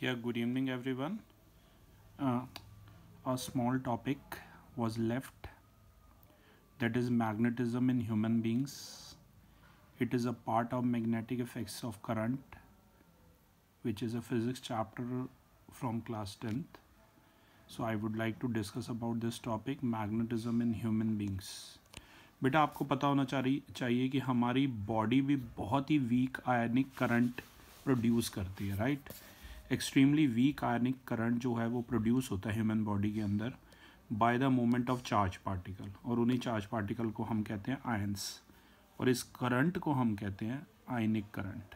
yeah good evening everyone uh, a small topic was left that is magnetism in human beings it is a part of magnetic effects of current which is a physics chapter from class 10th so i would like to discuss about this topic magnetism in human beings बेटा आपको पता होना चाहिए कि हमारी body भी बहुत ही वीक आयनिक करंट प्रोड्यूस करती है right right? Extremely weak ionic current जो है वो प्रोड्यूस होता है ह्यूमन बॉडी के अंदर by the moment of charge particle और उन्हीं चार्ज पार्टिकल को हम कहते हैं आयंस और इस करंट को हम कहते हैं आयनिक करंट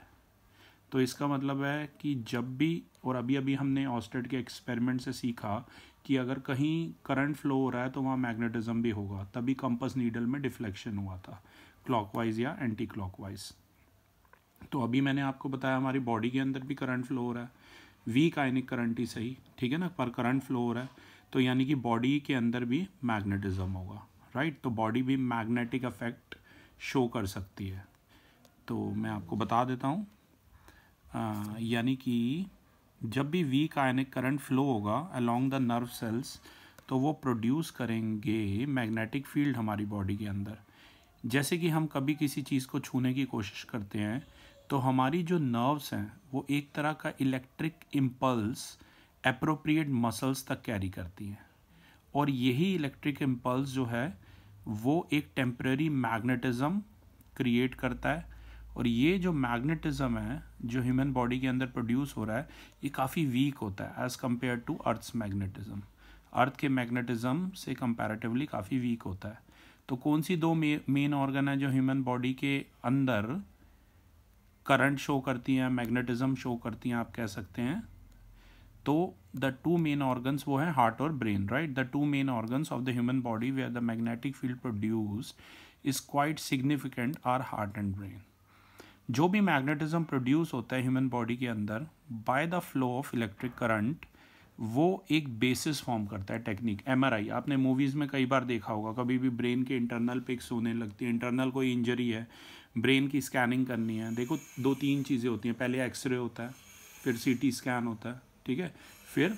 तो इसका मतलब है कि जब भी और अभी अभी हमने ऑस्टेड के एक्सपेरिमेंट से सीखा कि अगर कहीं करंट फ्लो हो रहा है तो वहाँ मैग्नेटिज्म भी होगा तभी कंपस नीडल में डिफ्लेक्शन हुआ था क्लॉकवाइज या एंटी क्लॉकवाइज तो अभी मैंने आपको बताया हमारी बॉडी के अंदर भी करंट फ्लो हो रहा है वीक आयनिक करंट ही सही ठीक है ना पर करंट फ्लो हो रहा है तो यानी कि बॉडी के अंदर भी मैग्नेटिज्म होगा राइट तो बॉडी भी मैग्नेटिक अफेक्ट शो कर सकती है तो मैं आपको बता देता हूँ यानी कि जब भी वीक आयनिक करंट फ्लो होगा अलोंग द नर्व सेल्स तो वो प्रोड्यूस करेंगे मैग्नेटिक फील्ड हमारी बॉडी के अंदर जैसे कि हम कभी किसी चीज़ को छूने की कोशिश करते हैं तो हमारी जो नर्व्स हैं वो एक तरह का इलेक्ट्रिक इम्पल्स अप्रोप्रिएट मसल्स तक कैरी करती हैं और यही इलेक्ट्रिक इम्पल्स जो है वो एक टेम्प्रेरी मैग्नेटिज़म क्रिएट करता है और ये जो मैग्नेटिज़म है जो ह्यूमन बॉडी के अंदर प्रोड्यूस हो रहा है ये काफ़ी वीक होता है as compare to earth's magnetism earth के मैग्नेटिज़म से कंपैरेटिवली काफ़ी वीक होता है तो कौन सी दो मेन ऑर्गन है जो ह्यूमन बॉडी के अंदर करंट शो करती हैं मैग्नेटिज्म शो करती हैं आप कह सकते हैं तो द टू मेन ऑर्गन्स वो हैं हार्ट और brain right the two main organs of the human body where are the magnetic field produce is quite significant are heart and brain जो भी मैग्नेटिज्म प्रोड्यूस होता है ह्यूमन बॉडी के अंदर by the flow of electric current वो एक basis form करता है टेक्निक एम आपने मूवीज़ में कई बार देखा होगा कभी भी ब्रेन के इंटरनल पिक्स होने लगती है इंटरनल कोई इंजरी है ब्रेन की स्कैनिंग करनी है देखो दो तीन चीज़ें होती हैं पहले एक्सरे होता है फिर सीटी स्कैन होता है ठीक है फिर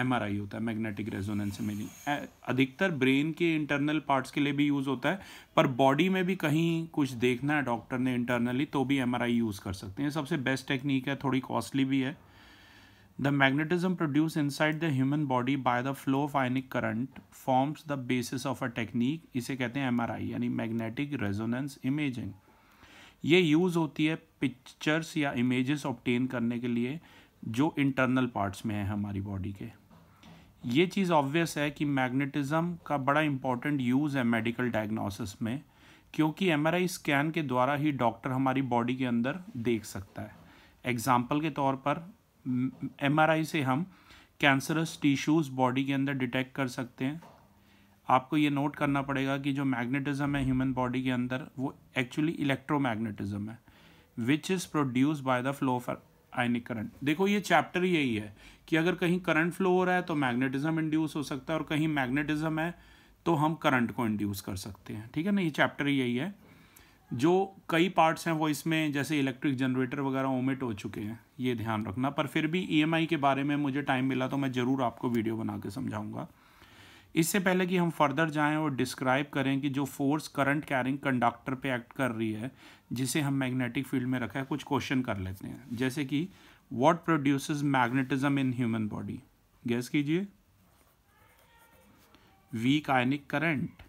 एमआरआई होता है मैग्नेटिक रेजोनेंस इमेजिंग अधिकतर ब्रेन के इंटरनल पार्ट्स के लिए भी यूज़ होता है पर बॉडी में भी कहीं कुछ देखना है डॉक्टर ने इंटरनली तो भी एमआरआई यूज़ कर सकते हैं सबसे बेस्ट टेक्निक है थोड़ी कॉस्टली भी है the magnetism produce inside the human body by the flow of ionic current forms the basis of a technique इसे कहते हैं एम यानी मैग्नेटिक रेजोनेंस इमेजिंग ये यूज़ होती है पिक्चर्स या इमेजेस ऑप्टेन करने के लिए जो इंटरनल पार्ट्स में है हमारी बॉडी के ये चीज़ ऑब्वियस है कि मैग्नेटिज़म का बड़ा इम्पॉर्टेंट यूज़ है मेडिकल डायग्नोसिस में क्योंकि एम स्कैन के द्वारा ही डॉक्टर हमारी बॉडी के अंदर देख सकता है एग्ज़ाम्पल के तौर पर एम से हम कैंसरस टिश्यूज़ बॉडी के अंदर डिटेक्ट कर सकते हैं आपको ये नोट करना पड़ेगा कि जो मैग्नेटिज्म है ह्यूमन बॉडी के अंदर वो एक्चुअली इलेक्ट्रोमैग्नेटिज्म है which is produce by the flow of ionic current देखो ये चैप्टर यही है कि अगर कहीं करंट फ्लो हो रहा है तो मैग्नेटिज्म इंड्यूस हो सकता है और कहीं मैग्नेटिज्म है तो हम करंट को इंड्यूस कर सकते हैं ठीक है ना ये चैप्टर यही है जो कई पार्ट्स हैं वो इसमें जैसे इलेक्ट्रिक जनरेटर वगैरह ओमिट हो चुके हैं ये ध्यान रखना पर फिर भी ईएमआई e के बारे में मुझे टाइम मिला तो मैं ज़रूर आपको वीडियो बना के समझाऊंगा इससे पहले कि हम फर्दर जाएं और डिस्क्राइब करें कि जो फोर्स करंट कैरिंग कंडक्टर पे एक्ट कर रही है जिसे हम मैग्नेटिक फील्ड में रखा है कुछ क्वेश्चन कर लेते हैं जैसे कि what produces magnetism in human body guess कीजिए वीक आयनिक करंट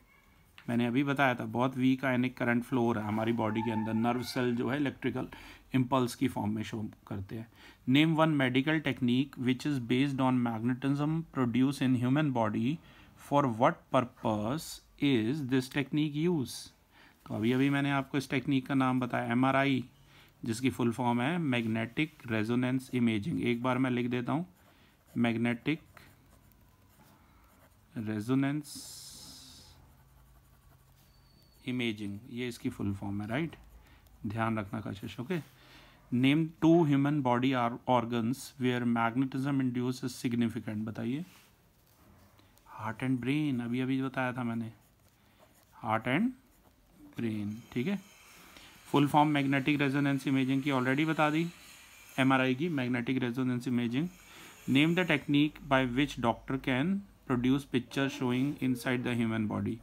मैंने अभी बताया था बहुत वीक आयनिक करंट फ्लो रहा है हमारी बॉडी के अंदर नर्व सेल जो है इलेक्ट्रिकल इम्पल्स की फॉर्म में शो करते हैं name one medical technique which is based on magnetism produce in human body for what purpose is this technique use तो अभी अभी मैंने आपको इस टेक्निक का नाम बताया एम आर आई जिसकी फुल फॉर्म है मैग्नेटिक रेजोनेंस इमेजिंग एक बार मैं लिख देता हूँ मैग्नेटिक रेजोनेंस इमेजिंग ये इसकी फुल फॉर्म है राइट ध्यान रखना Kashish okay name two human body are organs where magnetism induce is significant बताइए हार्ट एंड ब्रेन अभी अभी बताया था मैंने हार्ट एंड ब्रेन ठीक है full form magnetic resonance imaging की ऑलरेडी बता दी एमआरआई की magnetic resonance imaging name the technique by which doctor can produce picture showing inside the human body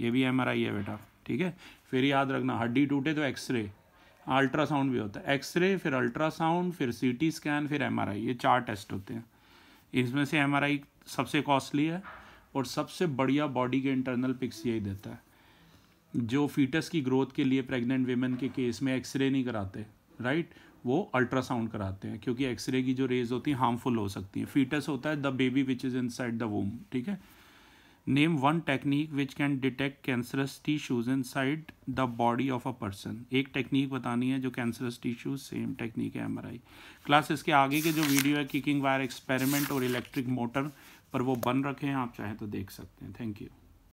ये भी एमआरआई है बेटा ठीक है फिर याद रखना हड्डी टूटे तो एक्सरे अल्ट्रासाउंड भी होता है एक्सरे फिर अल्ट्रासाउंड फिर सीटी स्कैन फिर एमआरआई ये चार टेस्ट होते हैं इसमें से एमआरआई सबसे कॉस्टली है और सबसे बढ़िया बॉडी के इंटरनल पिक्स यही देता है जो फीटस की ग्रोथ के लिए प्रेग्नेंट वेमेन के केस में एक्सरे नहीं कराते राइट वो अल्ट्रासाउंड कराते हैं क्योंकि एक्सरे की जो रेज होती है हार्मफुल हो सकती है फीटस होता है the baby which is inside the womb ठीक है name one technique which can detect cancerous tissues inside the body of a person एक टेक्निक बतानी है जो कैंसरस टिश्यूज सेम टेक्निक है एम क्लास इसके आगे के जो वीडियो है किकिंग वायर एक्सपेरिमेंट और इलेक्ट्रिक मोटर पर वो बन रखे हैं आप चाहें तो देख सकते हैं थैंक यू